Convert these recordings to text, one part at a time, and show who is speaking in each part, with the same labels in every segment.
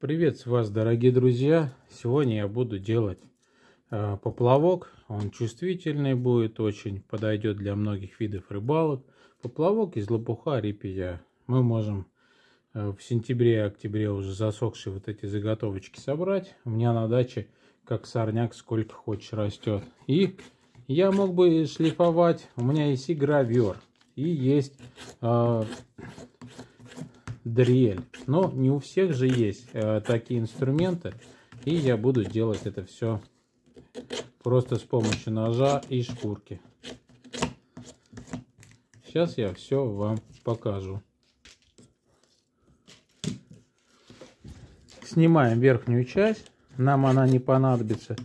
Speaker 1: Привет вас, дорогие друзья! Сегодня я буду делать э, поплавок. Он чувствительный будет очень, подойдет для многих видов рыбалок. Поплавок из лопуха репия. Мы можем э, в сентябре-октябре уже засохшие вот эти заготовочки собрать. У меня на даче как сорняк сколько хочешь растет. И я мог бы шлифовать. У меня есть и гравер, и есть... Э, дрель. Но не у всех же есть э, такие инструменты. И я буду делать это все просто с помощью ножа и шкурки. Сейчас я все вам покажу. Снимаем верхнюю часть. Нам она не понадобится.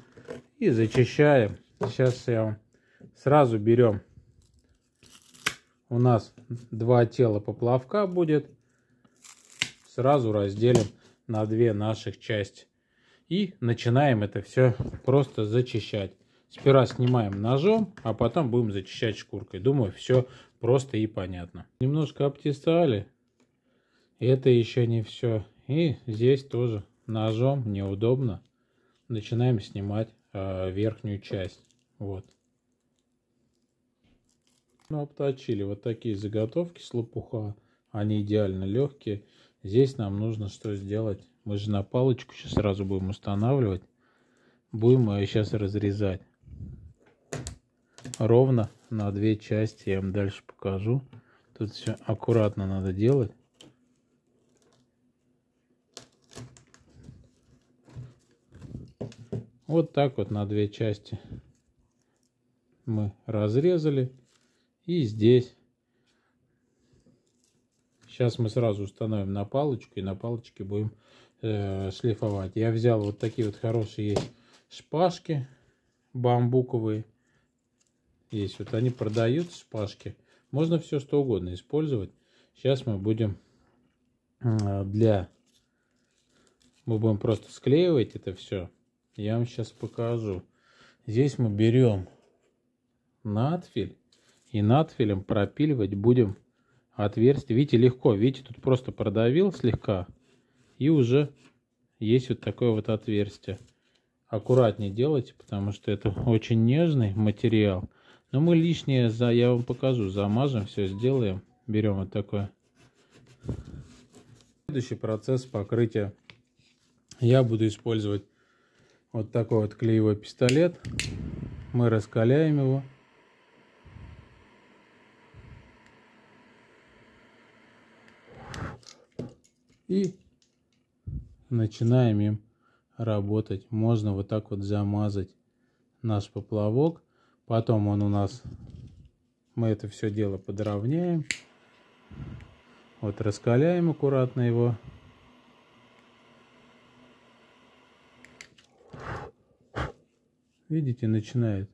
Speaker 1: И зачищаем. Сейчас я вам сразу берем. У нас два тела поплавка будет сразу разделим на две наших части. И начинаем это все просто зачищать. Сперва снимаем ножом, а потом будем зачищать шкуркой. Думаю, все просто и понятно. Немножко обтесали. Это еще не все. И здесь тоже ножом неудобно. Начинаем снимать э, верхнюю часть. Вот. Ну, обточили вот такие заготовки с лопуха. Они идеально легкие. Здесь нам нужно что сделать? Мы же на палочку сейчас сразу будем устанавливать. Будем ее сейчас разрезать. Ровно на две части. Я вам дальше покажу. Тут все аккуратно надо делать. Вот так вот на две части мы разрезали. И здесь Сейчас мы сразу установим на палочку и на палочке будем э, шлифовать. Я взял вот такие вот хорошие есть шпажки бамбуковые. Есть вот они продают шпажки. Можно все что угодно использовать. Сейчас мы будем э, для... Мы будем просто склеивать это все. Я вам сейчас покажу. Здесь мы берем надфиль. И надфилем пропиливать будем а отверстие. Видите, легко. Видите, тут просто продавил слегка. И уже есть вот такое вот отверстие. Аккуратнее делайте, потому что это очень нежный материал. Но мы лишнее, за, я вам покажу, замажем, все сделаем. Берем вот такое. Следующий процесс покрытия. Я буду использовать вот такой вот клеевой пистолет. Мы раскаляем его. и начинаем им работать. Можно вот так вот замазать наш поплавок. Потом он у нас, мы это все дело подровняем. Вот раскаляем аккуратно его. Видите, начинает.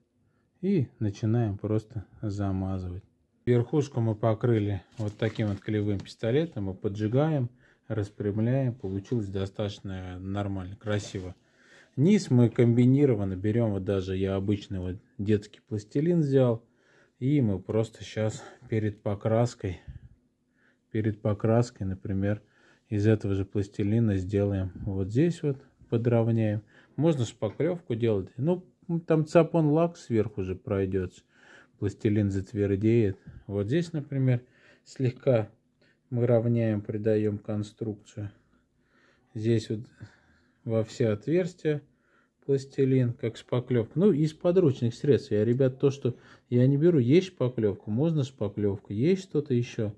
Speaker 1: И начинаем просто замазывать. Верхушку мы покрыли вот таким вот клеевым пистолетом и поджигаем распрямляем. Получилось достаточно нормально, красиво. Низ мы комбинированно берем, вот даже я обычный вот детский пластилин взял. И мы просто сейчас перед покраской, перед покраской, например, из этого же пластилина сделаем вот здесь вот, подровняем. Можно шпаклевку делать, ну там цапон лак сверху же пройдет, пластилин затвердеет. Вот здесь, например, слегка мы равняем, придаем конструкцию. Здесь вот во все отверстия пластилин, как шпаклевка. Ну, из подручных средств. Я, ребят, то, что я не беру, есть шпаклевка, можно шпаклевку, есть что-то еще,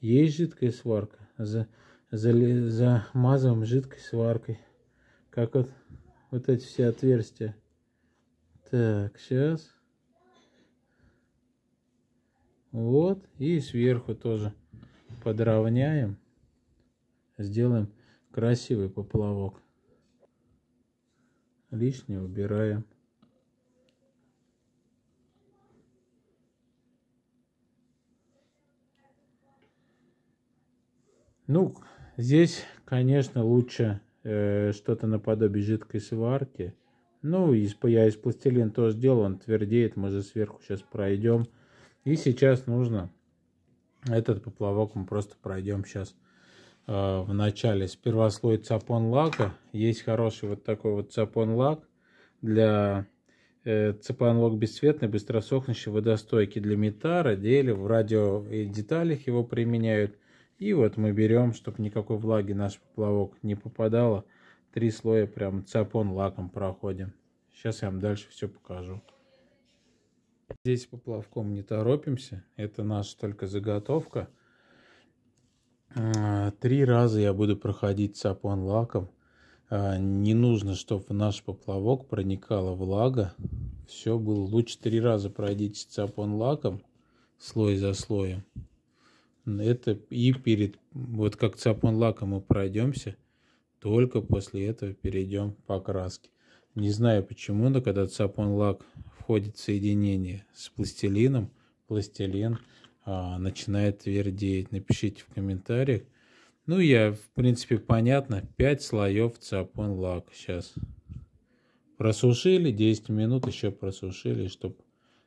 Speaker 1: есть жидкая сварка. За, за, замазываем жидкой сваркой. Как вот, вот эти все отверстия. Так, сейчас. Вот, и сверху тоже подровняем, сделаем красивый поплавок. Лишнее убираем. Ну, здесь, конечно, лучше э, что-то наподобие жидкой сварки. Ну, из, я из пластилин тоже делал, он твердеет, мы же сверху сейчас пройдем. И сейчас нужно этот поплавок мы просто пройдем сейчас э, в начале. Сперва слой цапон лака. Есть хороший вот такой вот цапон лак для э, цапон лак бесцветный, быстросохнущий, водостойкий для метара, дерева, в радио и деталях его применяют. И вот мы берем, чтобы никакой влаги наш поплавок не попадало. Три слоя прям цапон лаком проходим. Сейчас я вам дальше все покажу. Здесь поплавком не торопимся. Это наша только заготовка. А, три раза я буду проходить сапон лаком. А, не нужно, чтобы в наш поплавок проникала влага. Все было. Лучше три раза пройдите сапон лаком, слой за слоем. Это и перед, вот как сапон лаком мы пройдемся, только после этого перейдем к покраске. Не знаю почему, но когда сапон лак входит соединение с пластилином, пластилин а, начинает твердеть. Напишите в комментариях. Ну, я, в принципе, понятно. 5 слоев цапон лак сейчас. Просушили, 10 минут еще просушили, чтобы...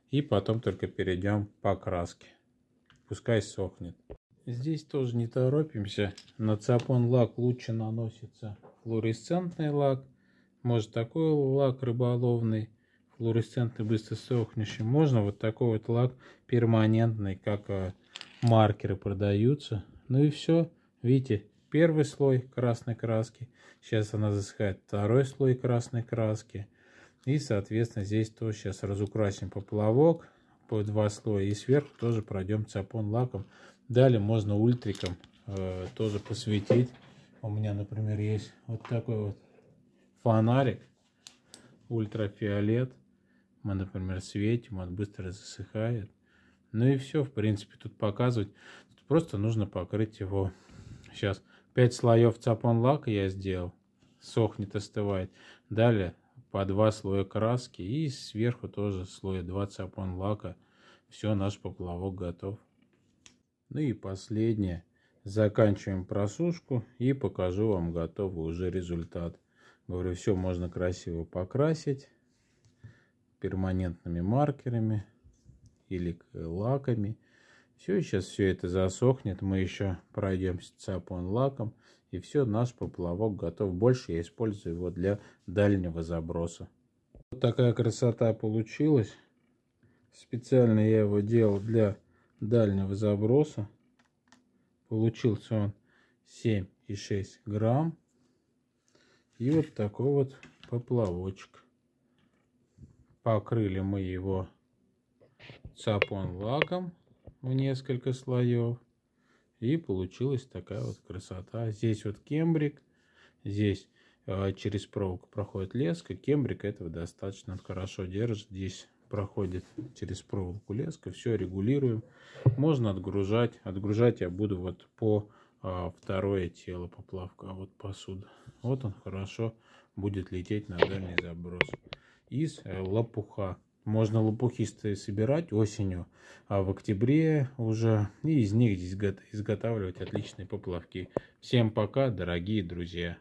Speaker 1: И потом только перейдем по краске. Пускай сохнет. Здесь тоже не торопимся. На цапон лак лучше наносится флуоресцентный лак. Может такой лак рыболовный флуоресцентный быстро сохнущий, можно вот такой вот лак перманентный, как а, маркеры продаются. Ну и все, видите, первый слой красной краски, сейчас она засыхает, второй слой красной краски. И, соответственно, здесь то сейчас разукрасим поплавок по два слоя. И сверху тоже пройдем цапон лаком. Далее можно ультриком э, тоже посветить. У меня, например, есть вот такой вот фонарик ультрафиолет мы, например, светим, он быстро засыхает. Ну и все, в принципе, тут показывать. Тут просто нужно покрыть его. Сейчас 5 слоев цапон лака я сделал. Сохнет, остывает. Далее по 2 слоя краски и сверху тоже слоя 2 цапон лака. Все, наш поплавок готов. Ну и последнее. Заканчиваем просушку и покажу вам готовый уже результат. Говорю, все можно красиво покрасить перманентными маркерами или лаками. Все, сейчас все это засохнет, мы еще пройдемся цапон лаком, и все, наш поплавок готов. Больше я использую его для дальнего заброса. Вот такая красота получилась. Специально я его делал для дальнего заброса. Получился он 7,6 грамм. И вот такой вот поплавочек. Покрыли мы его сапон лаком в несколько слоев. И получилась такая вот красота. Здесь вот кембрик, здесь э, через проволоку проходит леска. Кембрик этого достаточно хорошо держит. Здесь проходит через проволоку леска. Все регулируем. Можно отгружать. Отгружать я буду вот по э, второе тело поплавка, а вот посуда. Вот он хорошо будет лететь на дальний заброс из э, лопуха. Можно лопухистые собирать осенью, а в октябре уже и из них здесь изготавливать отличные поплавки. Всем пока, дорогие друзья!